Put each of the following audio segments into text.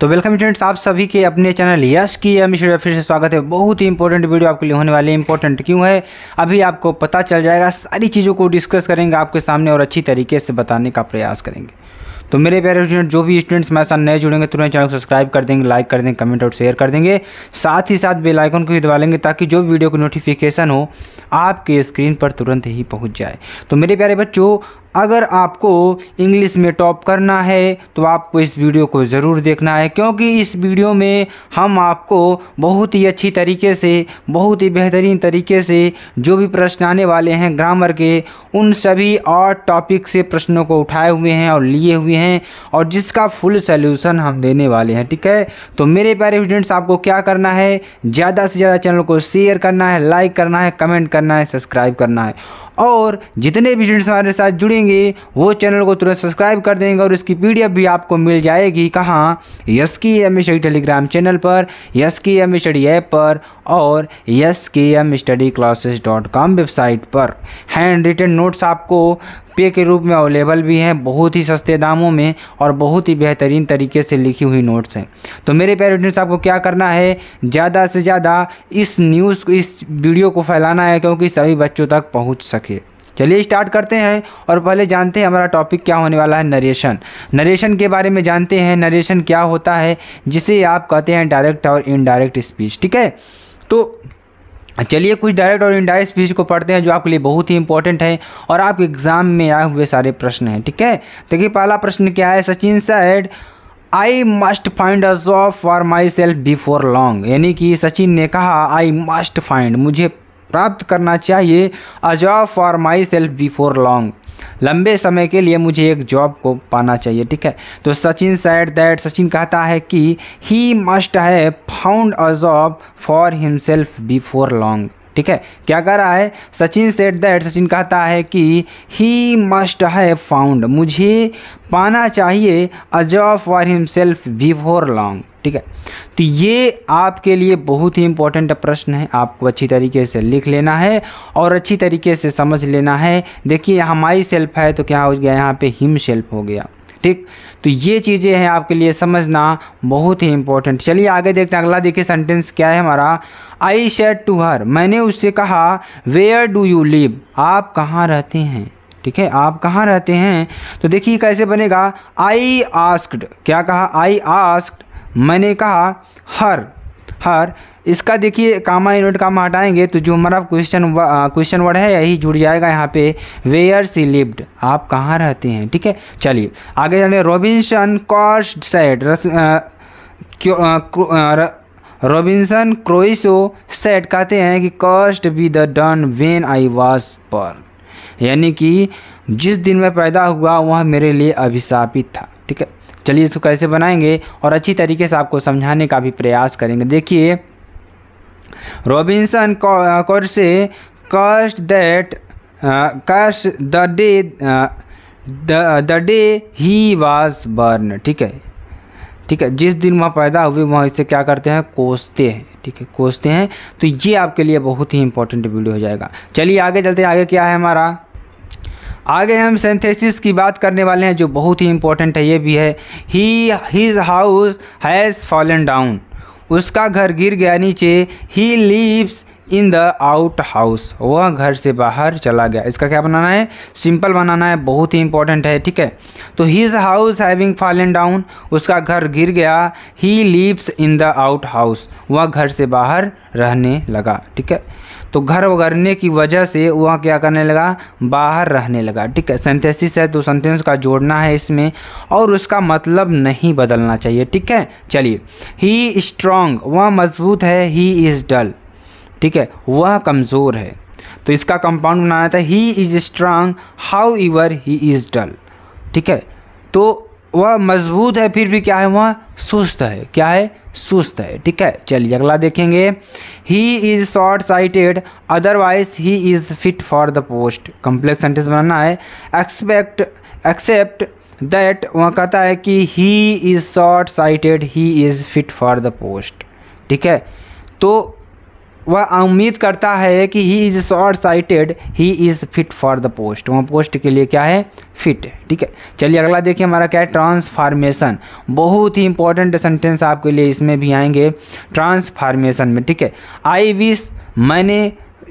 तो welcome students आप सभी के अपने चैनल यस की एम फिर से स्वागत है बहुत ही इंपॉर्टेंट वीडियो आपके लिए होने वाली है इंपॉर्टेंट क्यों है अभी आपको पता चल जाएगा सारी चीज़ों को डिस्कस करेंगे आपके सामने और अच्छी तरीके से बताने का प्रयास करेंगे तो मेरे प्यारे स्टूडेंट जो भी स्टूडेंट्स हमारे साथ नए जुड़ेंगे तुरंत चैनल को सब्सक्राइब कर देंगे लाइक कर देंगे कमेंट और शेयर कर देंगे साथ ही साथ बेल आइकन को भी दबा लेंगे ताकि जो वीडियो की नोटिफिकेशन हो आपके स्क्रीन पर तुरंत ही पहुंच जाए तो मेरे प्यारे बच्चों अगर आपको इंग्लिश में टॉप करना है तो आपको इस वीडियो को ज़रूर देखना है क्योंकि इस वीडियो में हम आपको बहुत ही अच्छी तरीके से बहुत ही बेहतरीन तरीके से जो भी प्रश्न आने वाले हैं ग्रामर के उन सभी और टॉपिक से प्रश्नों को उठाए हुए हैं और लिए हुए हैं और जिसका फुल सल्यूशन हम देने वाले हैं ठीक है तो मेरे प्यारे स्टूडेंट्स आपको क्या करना है ज़्यादा से ज़्यादा चैनल को शेयर करना है लाइक करना है कमेंट करना है सब्सक्राइब करना है और जितने भी स्टूडेंट्स हमारे साथ जुड़ेंगे वो चैनल को तुरंत सब्सक्राइब कर देंगे और इसकी पी भी आपको मिल जाएगी कहाँ S K M study Telegram channel पर S K M study app पर और S K M study classes dot com website पर हैंड रिटन नोट्स आपको पे के रूप में अवेलेबल भी हैं बहुत ही सस्ते दामों में और बहुत ही बेहतरीन तरीके से लिखी हुई नोट्स हैं तो मेरे प्यारे स्टूडेंट्स आपको क्या करना है ज़्यादा से ज़्यादा इस न्यूज़ को इस वीडियो को फैलाना है क्योंकि सभी बच्चों तक पहुँच सके चलिए स्टार्ट करते हैं और पहले जानते हैं हमारा टॉपिक क्या होने वाला है नरेशन नरेशन के बारे में जानते हैं नरेशन क्या होता है जिसे आप कहते हैं डायरेक्ट और इनडायरेक्ट स्पीच ठीक है तो चलिए कुछ डायरेक्ट और इनडायरेक्ट स्पीच को पढ़ते हैं जो आपके लिए बहुत ही इंपॉर्टेंट है और आपके एग्जाम में आए हुए सारे प्रश्न हैं ठीक है देखिए पहला प्रश्न क्या है Sachin said I must find a job for myself before long यानी कि सचिन ने कहा आई मस्ट फाइंड मुझे प्राप्त करना चाहिए a job for myself before long लंबे समय के लिए मुझे एक जॉब को पाना चाहिए ठीक है तो सचिन सैड दैट सचिन कहता है कि he must have found a job for himself before long ठीक है क्या कह रहा है सचिन सेट दैट सचिन कहता है कि ही मस्ट है फाउंड मुझे पाना चाहिए a job for himself before long ठीक है तो ये आपके लिए बहुत ही इंपॉर्टेंट प्रश्न है आपको अच्छी तरीके से लिख लेना है और अच्छी तरीके से समझ लेना है देखिए यहाँ माई सेल्फ है तो क्या हो गया यहाँ पे हिम सेल्फ हो गया ठीक तो ये चीज़ें हैं आपके लिए समझना बहुत ही इंपॉर्टेंट चलिए आगे देखते हैं अगला देखिए सेंटेंस क्या है हमारा आई शेड टू हर मैंने उससे कहा वेयर डू यू लिव आप कहाँ रहते हैं ठीक है आप कहाँ रहते हैं तो देखिए कैसे बनेगा आई आस्क्ड क्या कहा आई आस्क्ड मैंने कहा हर हर इसका देखिए कामा यूनिट कामा हटाएंगे तो जो हमारा क्वेश्चन क्वेश्चन वर्ड है यही जुड़ जाएगा यहाँ पे वेयर सी लिव्ड आप कहाँ रहते हैं ठीक है चलिए आगे जाने रॉबिन्सन कॉस्ट सेट रॉबिन्सन क्रोइसो सेट कहते हैं कि cursed be the day when I was पर यानी कि जिस दिन मैं पैदा हुआ वह मेरे लिए अभिशापित था ठीक है चलिए इसको कैसे बनाएंगे और अच्छी तरीके से आपको समझाने का भी प्रयास करेंगे देखिए रॉबिन्सन से cursed that cursed the day the day he was born ठीक है ठीक है जिस दिन वह पैदा हुए वह इसे क्या करते हैं कोसते हैं ठीक है कोसते हैं तो ये आपके लिए बहुत ही इंपॉर्टेंट वीडियो हो जाएगा चलिए आगे चलते आगे क्या है हमारा आगे हम सेंथेसिस की बात करने वाले हैं जो बहुत ही इम्पोर्टेंट है ये भी है he his house has fallen down उसका घर गिर गया नीचे he lives in the outhouse वह घर से बाहर चला गया इसका क्या बनाना है सिंपल बनाना है बहुत ही इंपॉर्टेंट है ठीक है तो his house having fallen down उसका घर गिर गया he lives in the outhouse वह घर से बाहर रहने लगा ठीक है तो घर वगरने की वजह से वह क्या करने लगा बाहर रहने लगा ठीक है सेंथेसिस है तो सेंथेंस का जोड़ना है इसमें और उसका मतलब नहीं बदलना चाहिए ठीक है चलिए ही स्ट्रांग वह मजबूत है ही इज़ डल ठीक है वह कमज़ोर है तो इसका कंपाउंड बनाया था he is strong however he is dull ठीक है तो वह मजबूत है फिर भी क्या है वह सुस्त है क्या है सुस्त है ठीक है चलिए अगला देखेंगे he is short sighted otherwise he is fit for the post complex sentence बनाना है एक्सपेक्ट एक्सेप्ट दैट वह कहता है कि he is short sighted he is fit for the post ठीक है तो वह उम्मीद करता है कि he is short sighted he is fit for the post वह पोस्ट के लिए क्या है फिट ठीक है चलिए अगला देखिए हमारा क्या है ट्रांसफार्मेशन बहुत ही इंपॉर्टेंट सेंटेंस आपके लिए इसमें भी आएंगे ट्रांसफार्मेशन में ठीक है आई विश मैंने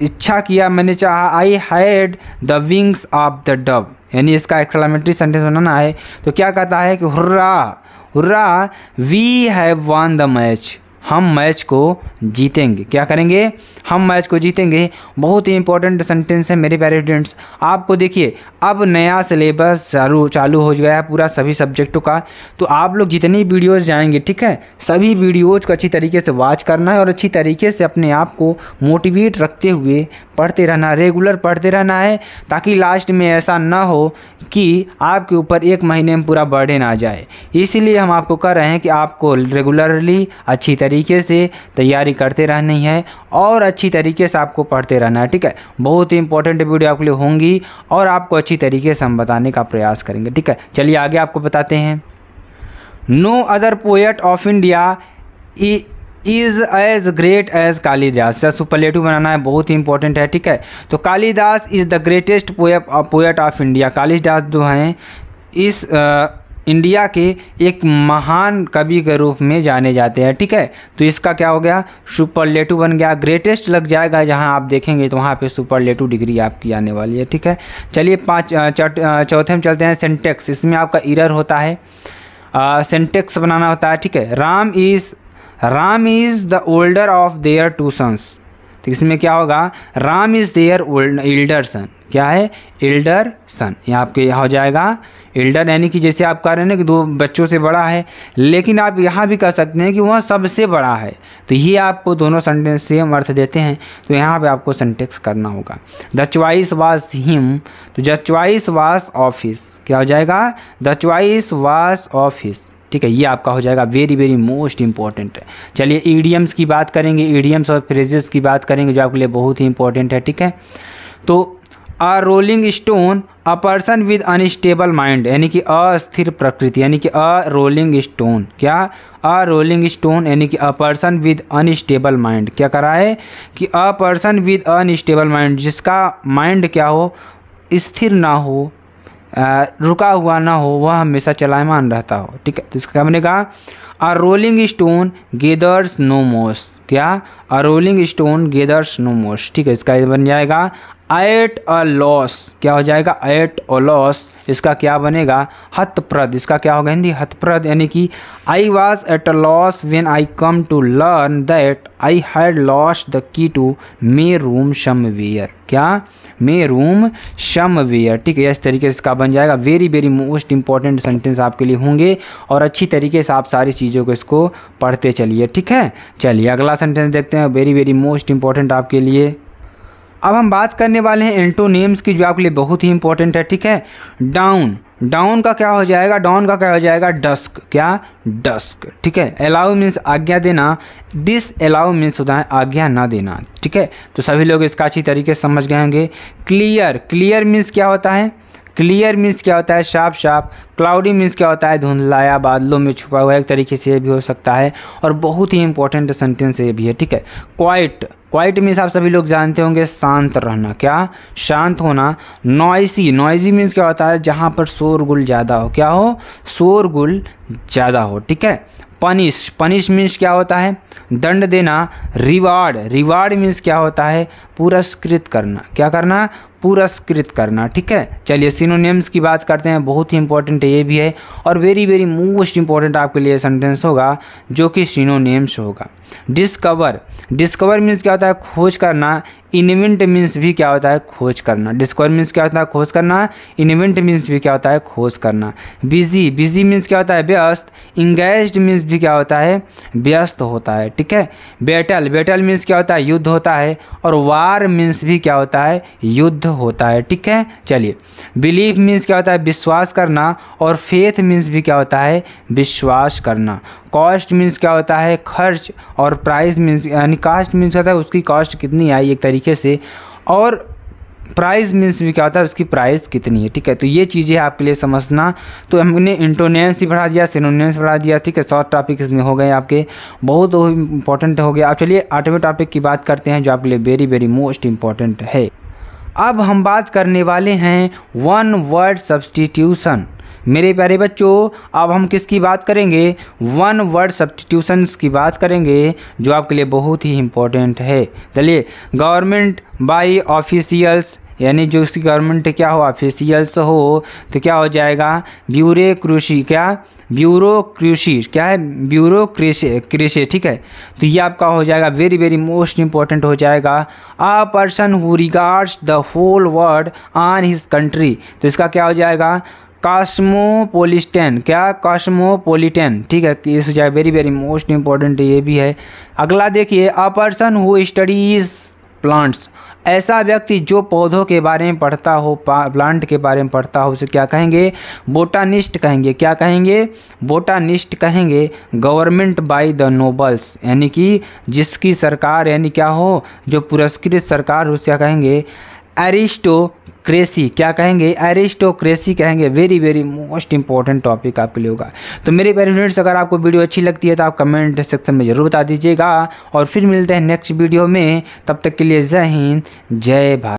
इच्छा किया मैंने चाहा I had the wings of the dove यानी इसका एक्सलामेंट्री सेंटेंस बनाना है तो क्या कहता है कि hurrah hurrah we have won the match हम मैच को जीतेंगे क्या करेंगे हम मैच को जीतेंगे बहुत ही इंपॉर्टेंट सेंटेंस है मेरे प्यारे स्टूडेंट्स आपको देखिए अब नया सिलेबस चालू चालू हो गया है पूरा सभी सब्जेक्टों का तो आप लोग जितनी वीडियोस जाएंगे ठीक है सभी वीडियोज को अच्छी तरीके से वॉच करना है और अच्छी तरीके से अपने आप को मोटिवेट रखते हुए पढ़ते रहना रेगुलर पढ़ते रहना है ताकि लास्ट में ऐसा ना हो कि आपके ऊपर एक महीने में पूरा बर्डन आ जाए इसीलिए हम आपको कह रहे हैं कि आपको रेगुलरली अच्छी तरीके तरीके से तैयारी करते रहनी है और अच्छी तरीके से आपको पढ़ते रहना है ठीक है बहुत ही इंपॉर्टेंट वीडियो आपके लिए होंगी और आपको अच्छी तरीके से हम बताने का प्रयास करेंगे ठीक है चलिए आगे आपको बताते हैं no other poet of India is as great as Kalidas या सुपरलेटिव बनाना है बहुत ही इंपॉर्टेंट है ठीक है तो Kalidas is the greatest poet of India Kalidas जो हैं इस आ, इंडिया के एक महान कवि के रूप में जाने जाते हैं ठीक है तो इसका क्या हो गया सुपर लेटू बन गया ग्रेटेस्ट लग जाएगा जहां आप देखेंगे तो वहां पे लेटू डिग्री आपकी आने वाली है ठीक है चलिए पाँच चौथे में चलते हैं सेंटेक्स इसमें आपका इरर होता है सेंटेक्स बनाना होता है ठीक है Ram is Ram is the older of their two sons तो इसमें क्या होगा Ram is their old elder son क्या है एल्डर सन यहाँ आपके हो जाएगा एल्डर यानी कि जैसे आप कह रहे हैं ना कि दो बच्चों से बड़ा है लेकिन आप यहाँ भी कह सकते हैं कि वह सबसे बड़ा है तो ये आपको दोनों सेंटेंस सेम अर्थ देते हैं तो यहाँ पर आपको सेंटेक्स करना होगा द च्वाइस वास हिम तो द च्वाइस वास ऑफिस क्या हो जाएगा द च्वाइस वास ऑफिस ठीक है ये आपका हो जाएगा वेरी वेरी मोस्ट इंपॉर्टेंट है चलिए ईडियम्स की बात करेंगे ईडीएम्स और फ्रेजेस की बात करेंगे जो आपके लिए बहुत ही इंपॉर्टेंट है ठीक है तो a rolling stone a person with unstable mind यानी कि अस्थिर प्रकृति यानी कि अ रोलिंग स्टोन क्या अ रोलिंग स्टोन यानी कि a person with unstable mind क्या करा है कि a person with unstable mind जिसका माइंड क्या हो स्थिर ना हो आ, रुका हुआ ना हो वह हमेशा चलायमान रहता हो ठीक है तो इसका हमने कहा a rolling stone gathers no moss क्या a rolling stone gathers no moss ठीक है इसका बन जाएगा एट अ लॉस क्या हो जाएगा एट अ लॉस इसका क्या बनेगा हथप्रद इसका क्या होगा हिंदी हथप्रद यानी कि I was at a loss when I came to learn that I had lost the key to my room somewhere क्या मे रूम शम वेयर ठीक है इस तरीके से इसका बन जाएगा very very most important sentence आपके लिए होंगे और अच्छी तरीके से आप सारी चीज़ों को इसको पढ़ते चलिए ठीक है चलिए अगला सेंटेंस देखते हैं वेरी वेरी मोस्ट इंपॉर्टेंट आपके लिए अब हम बात करने वाले हैं एंटोनेम्स की जो आपके लिए बहुत ही इंपॉर्टेंट है ठीक है डाउन डाउन का क्या हो जाएगा डाउन का क्या हो जाएगा डस्क क्या डस्क ठीक है अलाउ मीन्स आज्ञा देना डिस अलाउ मीन्स होता है आज्ञा ना देना ठीक है तो सभी लोग इसका अच्छी तरीके से समझ गए होंगे क्लियर क्लियर मीन्स क्या होता है क्लियर मीन्स क्या होता है शाप शाप क्लाउडी मीन्स क्या होता है धुंधलाया बादलों में छुपा हुआ एक तरीके से ये भी हो सकता है और बहुत ही इंपॉर्टेंट सेंटेंस ये भी है ठीक है क्वाइट क्वाइट मीन्स आप सभी लोग जानते होंगे शांत रहना क्या शांत होना नॉइसी नॉइजी मीन्स क्या होता है जहाँ पर शोरगुल ज़्यादा हो क्या हो शोरगुल ज़्यादा हो ठीक है पनिश पनिश मीन्स क्या होता है दंड देना रिवार्ड रिवार्ड मीन्स क्या होता है पुरस्कृत करना क्या करना पुरस्कृत करना ठीक है चलिए सिनोनिम्स की बात करते हैं बहुत ही इंपॉर्टेंट ये भी है और वेरी वेरी मोस्ट इंपॉर्टेंट आपके लिए सेंटेंस होगा जो कि सिनोनिम्स होगा डिस्कवर डिस्कवर मीन्स क्या होता है खोज करना इन्वेंट मीन्स भी क्या होता है खोज करना डिस्कवर मीन्स क्या होता है खोज करना इन्वेंट मीन्स भी क्या होता है खोज करना बिजी बिजी मीन्स क्या होता है व्यस्त इंगेज मीन्स भी क्या होता है व्यस्त होता है ठीक है बैटल बैटल मीन्स क्या होता है युद्ध होता है और वार मीन्स भी क्या होता है युद्ध होता है ठीक है चलिए बिलीफ मीन्स क्या होता है विश्वास करना और फेथ मीन्स भी क्या होता है विश्वास करना कॉस्ट मीन्स क्या होता है खर्च और प्राइस मीन्स यानी कास्ट मीन्स क्या होता है उसकी कॉस्ट कितनी आई एक तरीके तरीके से और प्राइस मीन्स भी क्या होता है उसकी प्राइस कितनी है ठीक है तो ये चीज़ें आपके लिए समझना तो हमने इंटोनेंस भी बढ़ा दिया सिनोनेंस बढ़ा दिया ठीक है शॉर्ट टॉपिक इसमें हो गए आपके बहुत इंपॉर्टेंट हो गया अब चलिए आठवें टॉपिक की बात करते हैं जो आपके लिए वेरी वेरी मोस्ट इंपॉर्टेंट है अब हम बात करने वाले हैं वन वर्ड सब्सटीट्यूशन मेरे प्यारे बच्चों अब हम किसकी बात करेंगे वन वर्ड सब्सटीट्यूशंस की बात करेंगे जो आपके लिए बहुत ही इम्पोर्टेंट है चलिए गवर्नमेंट बाई ऑफिशियल्स यानी जो उसकी गवर्नमेंट क्या हो ऑफिशियल्स हो तो क्या हो जाएगा ब्यूरे क्रूशी क्या ब्यूरो क्रूशी क्या है ब्यूरो क्रेशे ठीक है तो ये आपका हो जाएगा वेरी वेरी मोस्ट इम्पॉर्टेंट हो जाएगा a person who regards the whole world on his country तो इसका क्या हो जाएगा कॉस्मोपोलिटन क्या कॉस्मोपोलिटन ठीक है ये सुझाव वेरी वेरी मोस्ट इंपॉर्टेंट ये भी है अगला देखिए a person who studies plants ऐसा व्यक्ति जो पौधों के बारे में पढ़ता हो प्लांट के बारे में पढ़ता हो उसे क्या कहेंगे बोटानिस्ट कहेंगे क्या कहेंगे बोटानिस्ट कहेंगे गवर्नमेंट बाय द नोबल्स यानी कि जिसकी सरकार यानी क्या हो जो पुरस्कृत सरकार उसे क्या कहेंगे एरिस्टो क्रेसी क्या कहेंगे एरिस्टोक्रेसी कहेंगे very very most important topic आपके लिए होगा तो मेरे प्यारे फ्रेंड्स अगर आपको वीडियो अच्छी लगती है तो आप कमेंट सेक्शन में ज़रूर बता दीजिएगा और फिर मिलते हैं नेक्स्ट वीडियो में तब तक के लिए जय हिंद जय भारत